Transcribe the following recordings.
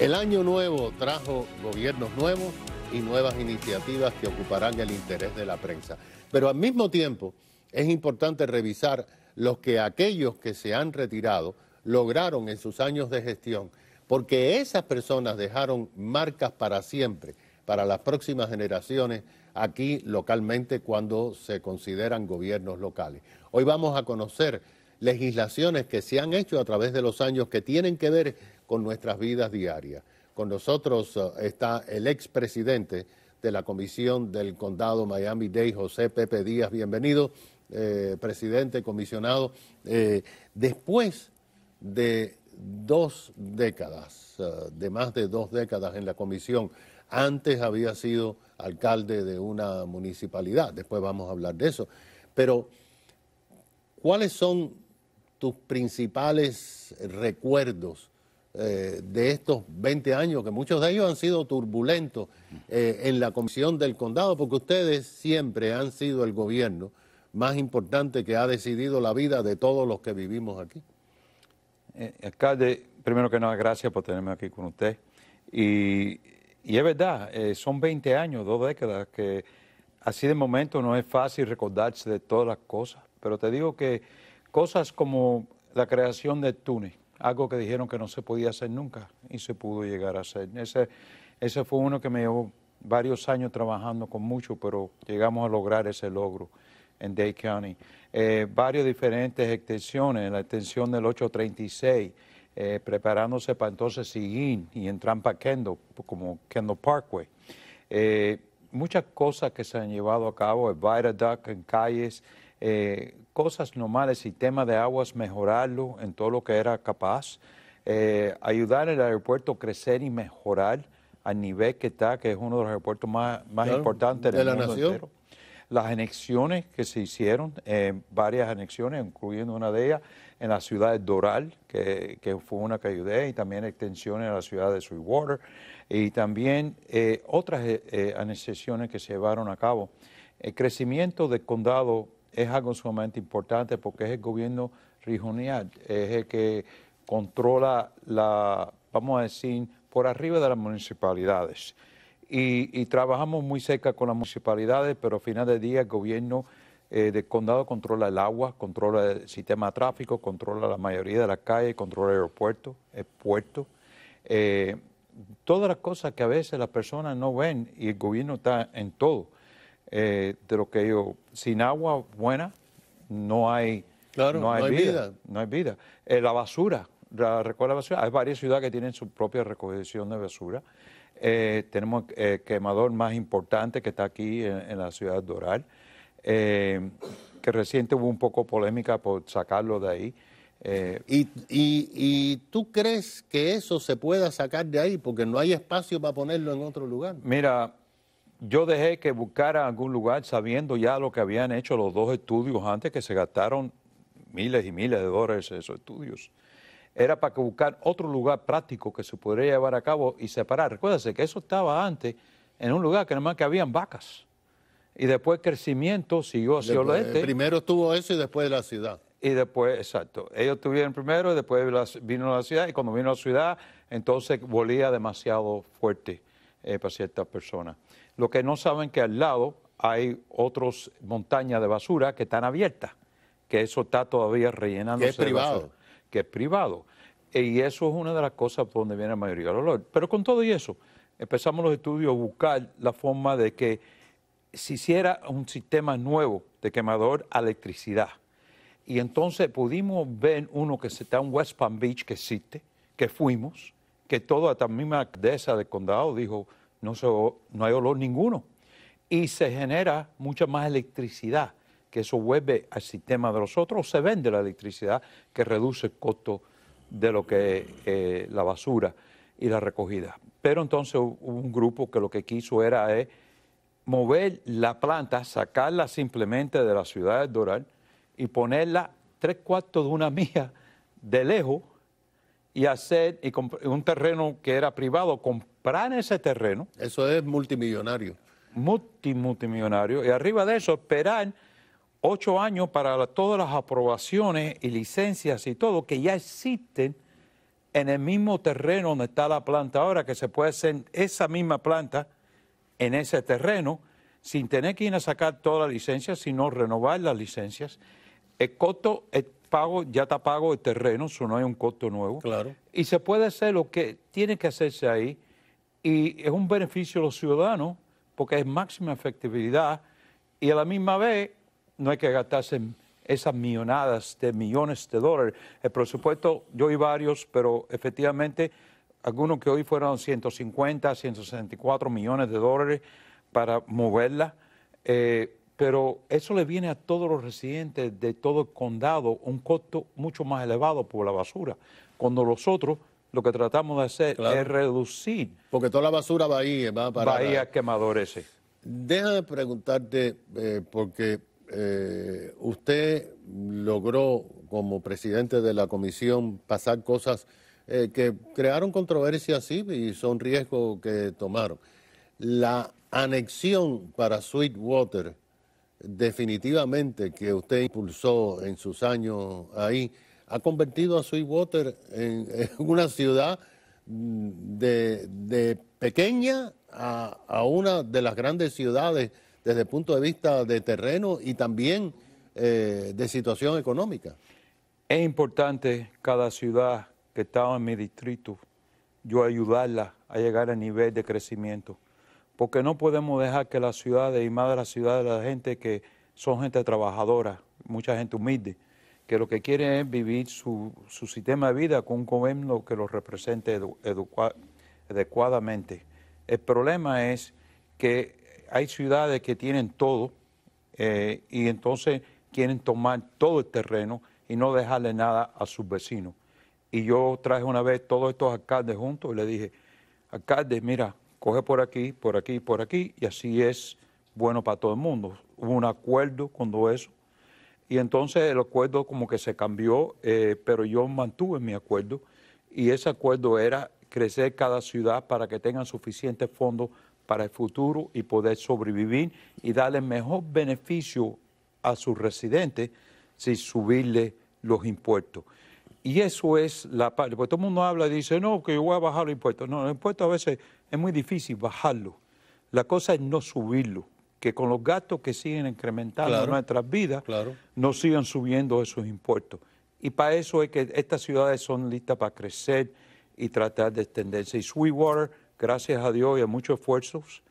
El año nuevo trajo gobiernos nuevos y nuevas iniciativas que ocuparán el interés de la prensa. Pero al mismo tiempo es importante revisar los que aquellos que se han retirado lograron en sus años de gestión, porque esas personas dejaron marcas para siempre, para las próximas generaciones, aquí localmente cuando se consideran gobiernos locales. Hoy vamos a conocer legislaciones que se han hecho a través de los años que tienen que ver con nuestras vidas diarias. Con nosotros eh, está el expresidente de la Comisión del Condado Miami-Dade, José Pepe Díaz. Bienvenido, eh, presidente, comisionado. Eh, después de dos décadas, de más de dos décadas en la comisión, antes había sido alcalde de una municipalidad, después vamos a hablar de eso, pero ¿cuáles son tus principales recuerdos eh, de estos 20 años, que muchos de ellos han sido turbulentos eh, en la comisión del condado, porque ustedes siempre han sido el gobierno más importante que ha decidido la vida de todos los que vivimos aquí. Eh, alcalde, primero que nada, gracias por tenerme aquí con usted. Y, y es verdad, son 20 años, dos décadas, que así de momento no es fácil recordarse de todas las cosas, pero te digo que cosas como la creación de Túnez, algo que dijeron que no se podía hacer nunca y se pudo llegar a hacer. Ese, ese fue uno que me llevó varios años trabajando con mucho, pero llegamos a lograr ese logro en Dade County. Eh, varias diferentes extensiones, la extensión del 836, eh, preparándose para entonces seguir y entrar para Kendall, como Kendall Parkway. Eh, muchas cosas que se han llevado a cabo, el viaduct en calles, eh, cosas normales, y tema de aguas, mejorarlo en todo lo que era capaz, eh, ayudar el aeropuerto a crecer y mejorar al nivel que está, que es uno de los aeropuertos más, más importantes del de la Las anexiones que se hicieron, eh, varias anexiones, incluyendo una de ellas en la ciudad de Doral, que, fue una que ayudé, y también extensiones en la ciudad de Sweetwater, y también otras anexiones que se llevaron a cabo. El crecimiento del condado es algo sumamente importante porque es el gobierno regional, es el que controla la, vamos a decir, por arriba de las municipalidades. Y, trabajamos muy cerca con las municipalidades, pero al final del día el gobierno eh, del condado controla el agua, controla el sistema de tráfico, controla la mayoría de las calles, controla el aeropuerto, el puerto. Eh, todas las cosas que a veces las personas no ven y el gobierno está en todo. Eh, de lo que yo, sin agua buena no hay, no hay, vida, No hay vida. Eh, la basura, la la basura. Hay varias ciudades que tienen su propia recogida de basura. Eh, tenemos el quemador más importante que está aquí en, la ciudad de Doral, que reciente hubo un poco polémica por sacarlo de ahí. ¿Y, y, tú crees que eso se pueda sacar de ahí porque no hay espacio para ponerlo en otro lugar? Mira, yo dejé que buscara algún lugar sabiendo ya lo que habían hecho los dos estudios antes, que se gastaron miles y miles de dólares esos estudios. Era para que buscar otro lugar práctico que se pudiera llevar a cabo y separar. Recuérdense que eso estaba antes en un lugar que nada más que habían vacas. Y después crecimiento siguió hacia el Primero estuvo eso y después la ciudad. Y después, exacto. Ellos tuvieron primero y después vino la ciudad. Y cuando vino a la ciudad, entonces volía demasiado fuerte eh, para ciertas personas. Lo que no saben que al lado hay otras montañas de basura que están abiertas, que eso está todavía rellenando. Que es privado. que es privado. Eh, y eso es una de las cosas por donde viene la mayoría del olor. Pero con todo y eso, empezamos los estudios a buscar la forma de que se hiciera un sistema nuevo de quemador a electricidad. Y entonces pudimos ver uno que se está en West Palm Beach que existe, que fuimos, que toda esta misma de esa de condado dijo, no, hay olor ninguno. Y se genera mucha más electricidad, que eso vuelve al sistema de los otros, se vende la electricidad que reduce el costo de lo que es eh, la basura y la recogida. Pero entonces hubo un grupo que lo que quiso era eh, mover la planta, sacarla simplemente de la ciudad de Doral y ponerla tres cuartos de una milla de lejos y hacer y un terreno que era privado, comprar ese terreno. Eso es multimillonario. multimillonario. Y arriba de eso, esperar ocho años para todas las aprobaciones y licencias y todo que ya existen en el mismo terreno donde está la planta ahora, que se puede hacer esa misma planta en ese terreno sin tener que ir a sacar todas las licencias, sino renovar las licencias. El costo, pago, ya está pago el terreno, eso no hay un costo nuevo. Claro. Y se puede hacer lo que tiene que hacerse ahí y es un beneficio a los ciudadanos porque es máxima efectividad y a la misma vez no hay que gastarse esas millonadas de millones de dólares. El presupuesto, yo vi varios, pero efectivamente algunos que hoy fueron 150, 164 millones de dólares para moverla. Eh, pero eso le viene a todos los residentes de todo el condado un costo mucho más elevado por la basura, cuando nosotros lo que tratamos de hacer es reducir. Porque toda la basura va ahí, va para... Va a quemadores, Déjame preguntarte, eh, porque eh, usted logró como presidente de la comisión pasar cosas eh, que crearon controversia, sí, y son riesgos que tomaron. La anexión para Sweetwater definitivamente que usted impulsó en sus años ahí ha convertido a Sweetwater en, en una ciudad de, pequeña a, una de las grandes ciudades desde el punto de vista de terreno y también eh, de situación económica. Es importante cada ciudad que estaba en mi distrito, yo ayudarla a llegar a nivel de crecimiento porque no podemos dejar que las ciudades y más de las ciudades de la gente que son gente trabajadora, mucha gente humilde, que lo que quiere es vivir su, sistema de vida con un gobierno que los represente adecuadamente. El problema es que hay ciudades que tienen todo eh, y entonces quieren tomar todo el terreno y no dejarle nada a sus vecinos. Y yo traje una vez todos estos alcaldes juntos y le dije, alcaldes, mira, coge por aquí, por aquí, por aquí, y así es bueno para todo el mundo. Hubo un acuerdo con eso. Y entonces el acuerdo como que se cambió, eh, pero yo mantuve mi acuerdo. Y ese acuerdo era crecer cada ciudad para que tengan suficientes fondos para el futuro y poder sobrevivir y darle mejor beneficio a sus residentes sin subirle los impuestos. Y eso es la parte, porque todo el mundo habla y dice, no, que yo voy a bajar los impuestos. No, los impuestos a veces es muy difícil bajarlo. La cosa es no subirlo, que con los gastos que siguen incrementando en nuestras vidas, no sigan subiendo esos impuestos. Y para eso es que estas ciudades son listas para crecer y tratar de extenderse. Y Sweetwater, gracias a Dios y a muchos esfuerzos,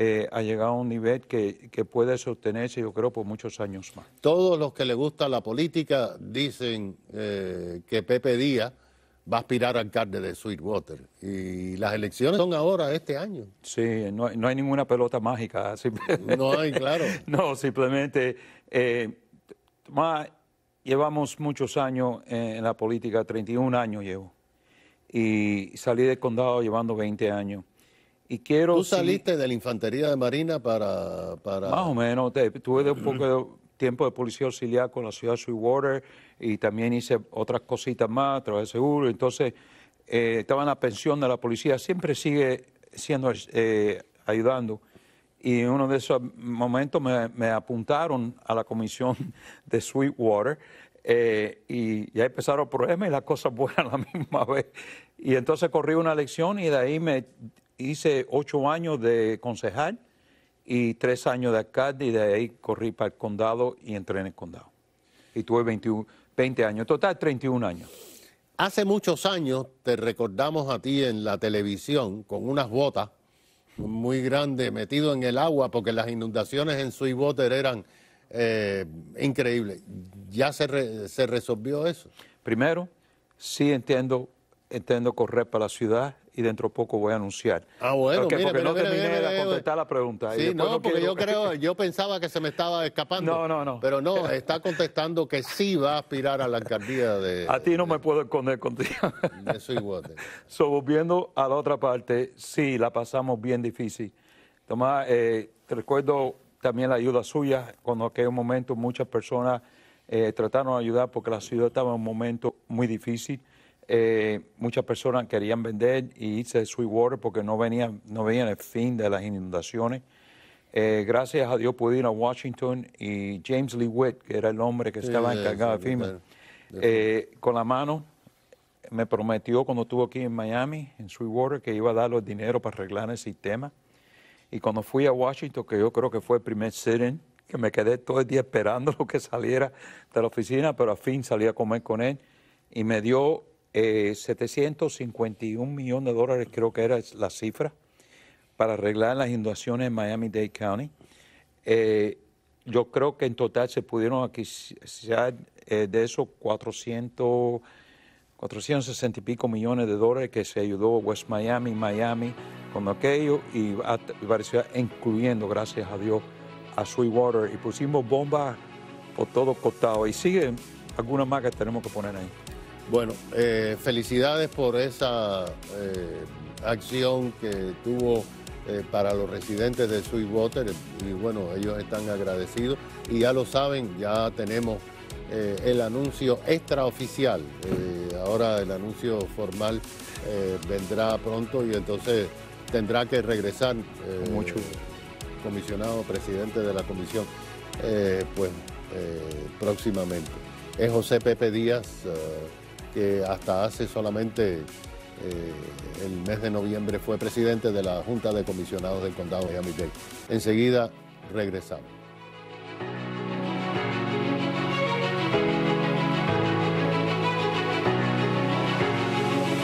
eh, ha llegado a un nivel que, puede sostenerse, yo creo, por muchos años más. Todos los que le gusta la política dicen eh, que Pepe Díaz va a aspirar al alcalde de Sweetwater. Y las elecciones son ahora, este año. Sí, no, no hay ninguna pelota mágica. No hay, claro. no, simplemente, eh, más, llevamos muchos años en la política, 31 años llevo. Y salí del condado llevando 20 años quiero, ¿Tú saliste de la infantería de Marina para...? Más o menos, tuve un poco de tiempo de policía auxiliar con la ciudad de Sweetwater y también hice otras cositas más, de seguro, entonces eh, estaba en la pensión de la policía, siempre sigue siendo eh, ayudando. Y en uno de esos momentos me, apuntaron a la comisión de Sweetwater eh, y ya empezaron problemas y las cosas buenas a la misma vez. Y entonces corrí una elección y de ahí me hice ocho años de concejal y tres años de alcalde y de ahí corrí para el condado y entré en el condado. Y tuve 21, 20 años, total 31 años. Hace muchos años te recordamos a ti en la televisión con unas botas muy grandes metido en el agua porque las inundaciones en Sweetwater eran eh, increíbles. ¿Ya se, se resolvió eso? Primero, sí entiendo, entiendo correr para la ciudad, y dentro poco voy a anunciar. Ah, bueno, porque, no terminé de contestar la pregunta. Sí, no, porque yo creo, yo pensaba que se me estaba escapando. No, no, no. Pero no, está contestando que sí va a aspirar a la alcaldía de... A ti no me puedo esconder contigo. Eso igual. So, volviendo a la otra parte, sí, la pasamos bien difícil. Tomás, eh, te recuerdo también la ayuda suya, cuando en aquel momento muchas personas eh, trataron de ayudar porque la ciudad estaba en un momento muy difícil. Eh, muchas personas querían vender y irse Sweetwater porque no venían no venían el fin de las inundaciones. Eh, gracias a Dios pude ir a Washington y James Lee Witt, que era el hombre que estaba encargado de firma, eh, con la mano me prometió cuando estuvo aquí en Miami, en Sweetwater, que iba a dar los dinero para arreglar el sistema. Y cuando fui a Washington, que yo creo que fue el primer sitting, que me quedé todo el día esperando lo que saliera de la oficina, pero al fin salí a comer con él y me dio 751 eh, millones de dólares creo que era la cifra, para arreglar las inundaciones en Miami-Dade County. Eh, yo creo que en total se pudieron aquí eh, de esos 400, 460 y pico millones de dólares que se ayudó West Miami, Miami, con aquello, y, varias ciudades, incluyendo, gracias a Dios, a Sweetwater. Y pusimos bombas por todos costados. Y sigue algunas más que tenemos que poner ahí. Bueno, eh, felicidades por esa eh, acción que tuvo eh, para los residentes de Sweetwater y bueno, ellos están agradecidos y ya lo saben, ya tenemos el anuncio extraoficial, ahora el anuncio formal vendrá pronto y entonces tendrá que regresar Mucho. comisionado, presidente de la comisión, pues próximamente. Es José Pepe Díaz que hasta hace solamente eh, el mes de noviembre fue presidente de la Junta de Comisionados del Condado de miami Enseguida regresamos.